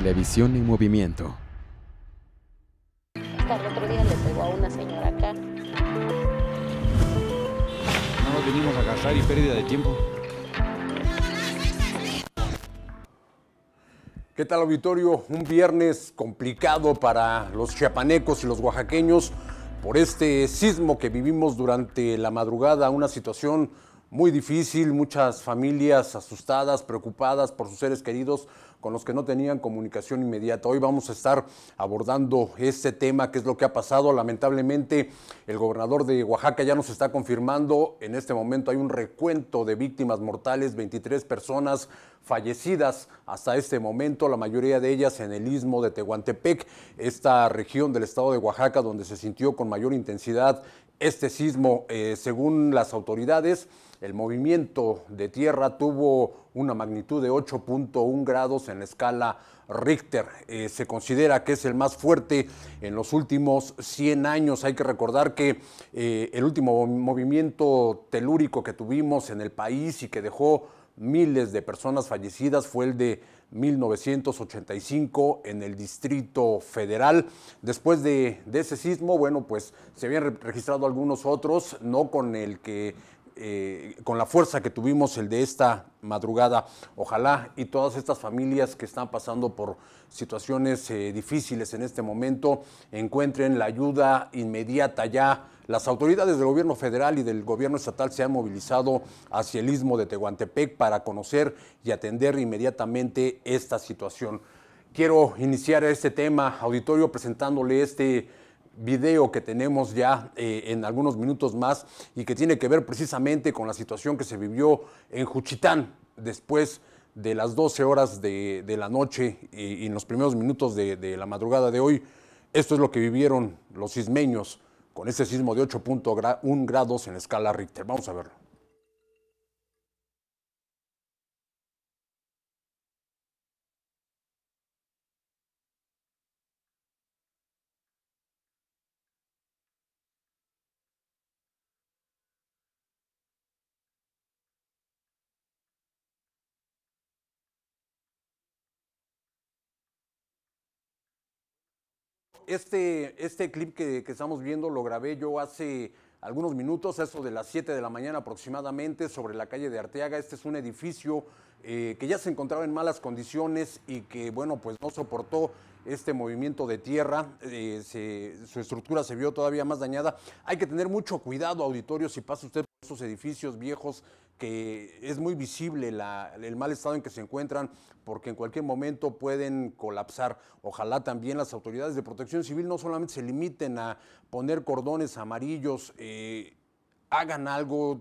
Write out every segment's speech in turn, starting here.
Televisión en movimiento. No venimos a y pérdida de tiempo. ¿Qué tal auditorio? Un viernes complicado para los chiapanecos y los oaxaqueños por este sismo que vivimos durante la madrugada, una situación muy difícil, muchas familias asustadas, preocupadas por sus seres queridos con los que no tenían comunicación inmediata. Hoy vamos a estar abordando este tema, qué es lo que ha pasado. Lamentablemente, el gobernador de Oaxaca ya nos está confirmando, en este momento hay un recuento de víctimas mortales, 23 personas fallecidas hasta este momento, la mayoría de ellas en el istmo de Tehuantepec, esta región del estado de Oaxaca donde se sintió con mayor intensidad este sismo. Eh, según las autoridades, el movimiento de tierra tuvo una magnitud de 8.1 grados en la escala Richter. Eh, se considera que es el más fuerte en los últimos 100 años. Hay que recordar que eh, el último movimiento telúrico que tuvimos en el país y que dejó miles de personas fallecidas fue el de 1985 en el Distrito Federal. Después de, ese sismo, bueno, pues se habían registrado algunos otros, no con el que eh, con la fuerza que tuvimos el de esta madrugada. Ojalá y todas estas familias que están pasando por situaciones eh, difíciles en este momento encuentren la ayuda inmediata ya. Las autoridades del gobierno federal y del gobierno estatal se han movilizado hacia el istmo de Tehuantepec para conocer y atender inmediatamente esta situación. Quiero iniciar este tema, auditorio, presentándole este video que tenemos ya eh, en algunos minutos más y que tiene que ver precisamente con la situación que se vivió en Juchitán después de las 12 horas de, la noche y, en los primeros minutos de, la madrugada de hoy. Esto es lo que vivieron los sismeños con ese sismo de 8.1 grados en escala Richter. Vamos a verlo. este, este clip que, estamos viendo lo grabé yo hace algunos minutos, eso de las 7 de la mañana aproximadamente, sobre la calle de Arteaga. Este es un edificio eh, que ya se encontraba en malas condiciones y que, bueno, pues no soportó este movimiento de tierra, eh, su estructura se vio todavía más dañada. Hay que tener mucho cuidado, auditorio, si pasa usted por esos edificios viejos que es muy visible el mal estado en que se encuentran, porque en cualquier momento pueden colapsar. Ojalá también las autoridades de protección civil no solamente se limiten a poner cordones amarillos, eh, hagan algo,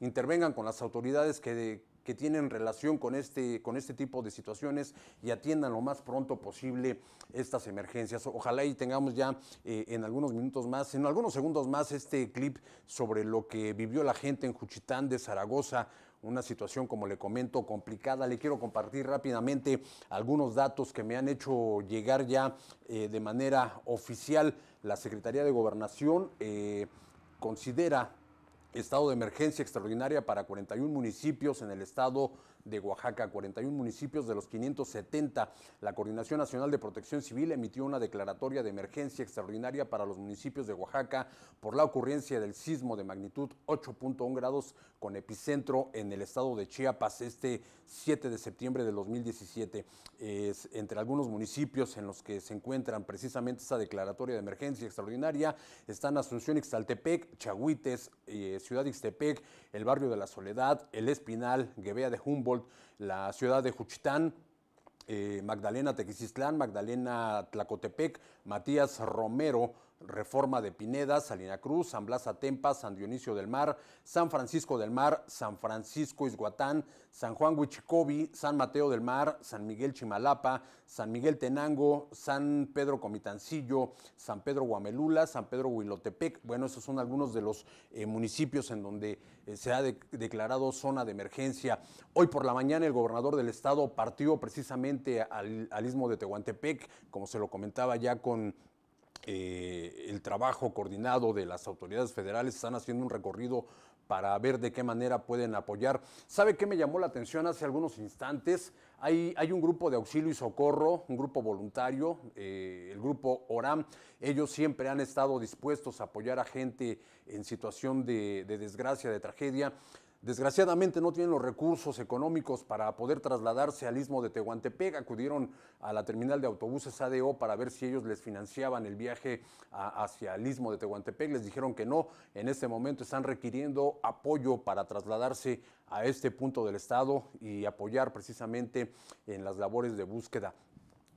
intervengan con las autoridades que, que tienen relación con este, con este tipo de situaciones y atiendan lo más pronto posible estas emergencias. Ojalá y tengamos ya eh, en algunos minutos más, en algunos segundos más, este clip sobre lo que vivió la gente en Juchitán de Zaragoza una situación, como le comento, complicada. Le quiero compartir rápidamente algunos datos que me han hecho llegar ya eh, de manera oficial. La Secretaría de Gobernación eh, considera Estado de emergencia extraordinaria para 41 municipios en el estado de Oaxaca, 41 municipios de los 570. La Coordinación Nacional de Protección Civil emitió una declaratoria de emergencia extraordinaria para los municipios de Oaxaca por la ocurrencia del sismo de magnitud 8.1 grados con epicentro en el estado de Chiapas este 7 de septiembre de 2017. entre algunos municipios en los que se encuentran precisamente esta declaratoria de emergencia extraordinaria están Asunción, Ixtaltepec, Chagüites y eh, Ciudad Ixtepec, el barrio de la Soledad, El Espinal, Guevea de Humboldt, la ciudad de Juchitán, eh, Magdalena Tequisistlán, Magdalena Tlacotepec, Matías Romero, Reforma de Pineda, Salina Cruz, San Blas Atempa, San Dionisio del Mar, San Francisco del Mar, San Francisco Izguatán, San Juan Huichicobi, San Mateo del Mar, San Miguel Chimalapa, San Miguel Tenango, San Pedro Comitancillo, San Pedro Guamelula, San Pedro Huilotepec. Bueno, esos son algunos de los eh, municipios en donde eh, se ha declarado zona de emergencia. Hoy por la mañana el gobernador del estado partió precisamente al, al istmo de Tehuantepec, como se lo comentaba ya con eh, el trabajo coordinado de las autoridades federales, están haciendo un recorrido para ver de qué manera pueden apoyar. ¿Sabe qué me llamó la atención hace algunos instantes? Hay, un grupo de auxilio y socorro, un grupo voluntario, eh, el grupo ORAM. Ellos siempre han estado dispuestos a apoyar a gente en situación de desgracia, de tragedia. Desgraciadamente no tienen los recursos económicos para poder trasladarse al istmo de Tehuantepec. Acudieron a la terminal de autobuses ADO para ver si ellos les financiaban el viaje hacia el istmo de Tehuantepec. Les dijeron que no. En este momento están requiriendo apoyo para trasladarse a este punto del estado y apoyar precisamente en las labores de búsqueda.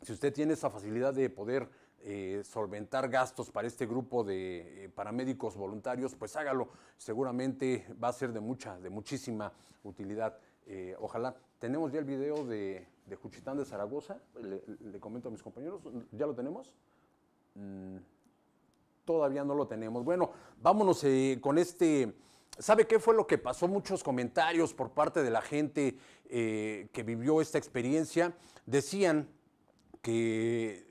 Si usted tiene esa facilidad de poder eh, solventar gastos para este grupo de eh, paramédicos voluntarios, pues hágalo. Seguramente va a ser de mucha, de muchísima utilidad. Eh, ojalá. Tenemos ya el video de, de Juchitán de Zaragoza. Le, comento a mis compañeros. ¿Ya lo tenemos? Mm, todavía no lo tenemos. Bueno, vámonos con este. ¿Sabe qué fue lo que pasó? Muchos comentarios por parte de la gente que vivió esta experiencia decían que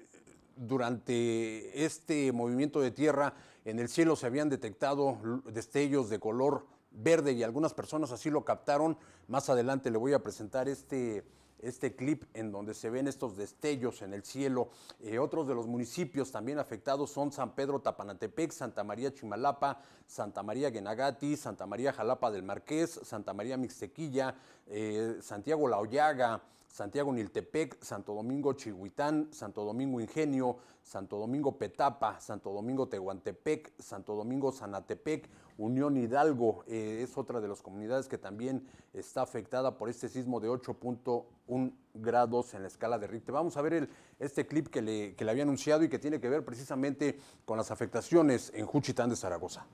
durante este movimiento de tierra en el cielo se habían detectado destellos de color verde y algunas personas así lo captaron. Más adelante le voy a presentar este, este clip en donde se ven estos destellos en el cielo. Eh, otros de los municipios también afectados son San Pedro Tapanatepec, Santa María Chimalapa, Santa María Guenagati, Santa María Jalapa del Marqués, Santa María Mixtequilla, eh, Santiago La Ollaga. Santiago Niltepec, Santo Domingo Chihuitán, Santo Domingo Ingenio, Santo Domingo Petapa, Santo Domingo Tehuantepec, Santo Domingo Zanatepec, Unión Hidalgo eh, es otra de las comunidades que también está afectada por este sismo de 8.1 grados en la escala de Richter. Vamos a ver este clip que le, que le había anunciado y que tiene que ver precisamente con las afectaciones en Juchitán de Zaragoza.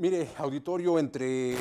Mire, auditorio, entre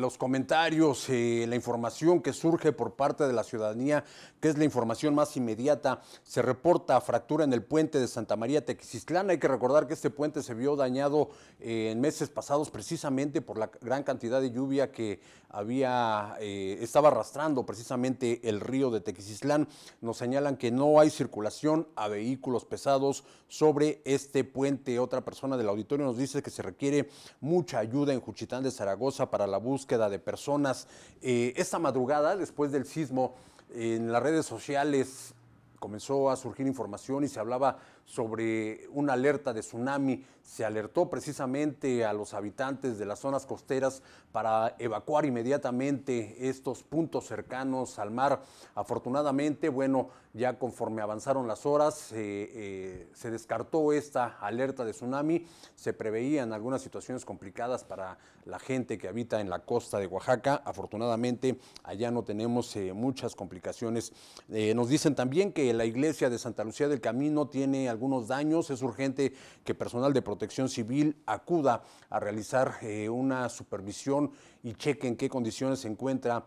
los comentarios, eh, la información que surge por parte de la ciudadanía, que es la información más inmediata, se reporta fractura en el puente de Santa María Tequisistlán. Hay que recordar que este puente se vio dañado eh, en meses pasados precisamente por la gran cantidad de lluvia que había, eh, estaba arrastrando precisamente el río de Tequisistlán. Nos señalan que no hay circulación a vehículos pesados sobre este puente. Otra persona del auditorio nos dice que se requiere mucha ayuda en Juchitán de Zaragoza para la búsqueda de personas. Eh, esta madrugada, después del sismo, en las redes sociales comenzó a surgir información y se hablaba sobre una alerta de tsunami. Se alertó precisamente a los habitantes de las zonas costeras para evacuar inmediatamente estos puntos cercanos al mar. Afortunadamente, bueno, ya conforme avanzaron las horas, eh, se descartó esta alerta de tsunami. Se preveían algunas situaciones complicadas para la gente que habita en la costa de Oaxaca. Afortunadamente, allá no tenemos eh, muchas complicaciones. Eh, nos dicen también que la iglesia de Santa Lucía del Camino tiene algunos daños. Es urgente que personal de protección civil acuda a realizar una supervisión y cheque en qué condiciones se encuentra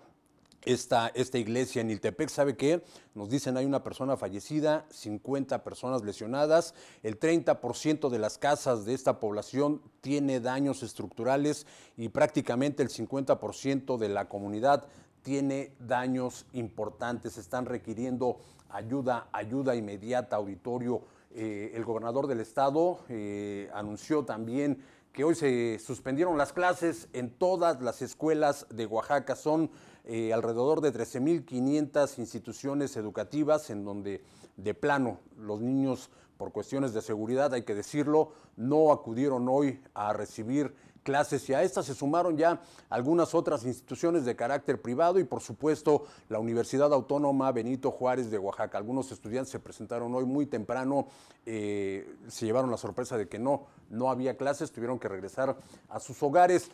esta, esta, iglesia en Iltepec. ¿Sabe qué? Nos dicen hay una persona fallecida, 50 personas lesionadas, el 30% de las casas de esta población tiene daños estructurales y prácticamente el 50% de la comunidad tiene daños importantes. Están requiriendo ayuda, ayuda inmediata, auditorio. Eh, el gobernador del estado eh, anunció también que hoy se suspendieron las clases en todas las escuelas de Oaxaca. Son eh, alrededor de 13.500 instituciones educativas en donde de plano los niños por cuestiones de seguridad, hay que decirlo, no acudieron hoy a recibir clases y a estas se sumaron ya algunas otras instituciones de carácter privado y por supuesto la Universidad Autónoma Benito Juárez de Oaxaca. Algunos estudiantes se presentaron hoy muy temprano, eh, se llevaron la sorpresa de que no, no había clases, tuvieron que regresar a sus hogares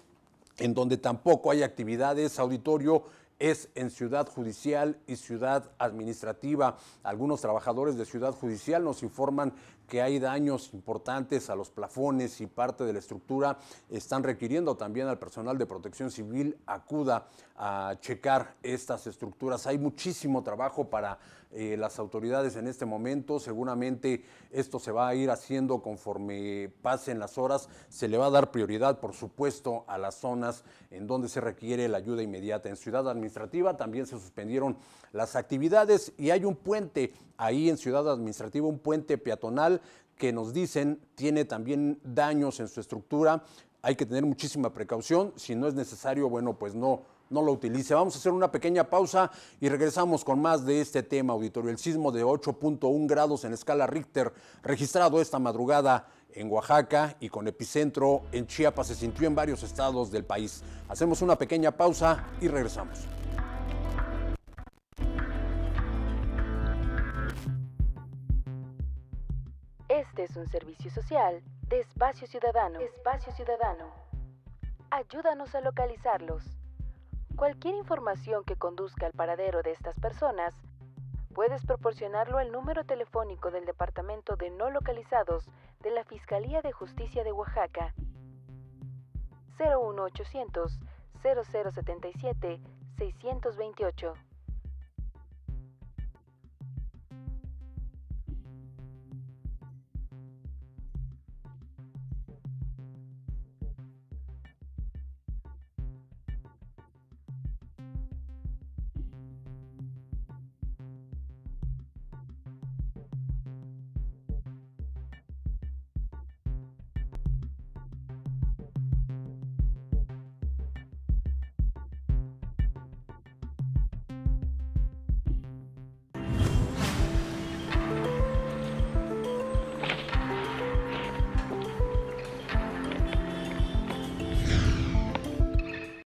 en donde tampoco hay actividades, auditorio es en Ciudad Judicial y Ciudad Administrativa. Algunos trabajadores de Ciudad Judicial nos informan que hay daños importantes a los plafones y parte de la estructura, están requiriendo también al personal de protección civil acuda a checar estas estructuras. Hay muchísimo trabajo para eh, las autoridades en este momento, seguramente esto se va a ir haciendo conforme pasen las horas, se le va a dar prioridad, por supuesto, a las zonas en donde se requiere la ayuda inmediata. En Ciudad Administrativa también se suspendieron las actividades y hay un puente ahí en Ciudad Administrativa, un puente peatonal que nos dicen tiene también daños en su estructura. Hay que tener muchísima precaución. Si no es necesario, bueno, pues no, no lo utilice. Vamos a hacer una pequeña pausa y regresamos con más de este tema, auditorio. El sismo de 8.1 grados en escala Richter, registrado esta madrugada en Oaxaca y con epicentro en Chiapas, se sintió en varios estados del país. Hacemos una pequeña pausa y regresamos. Este es un servicio social de Espacio Ciudadano. Espacio Ciudadano. Ayúdanos a localizarlos. Cualquier información que conduzca al paradero de estas personas, puedes proporcionarlo al número telefónico del Departamento de No Localizados de la Fiscalía de Justicia de Oaxaca. 01800 0077 628.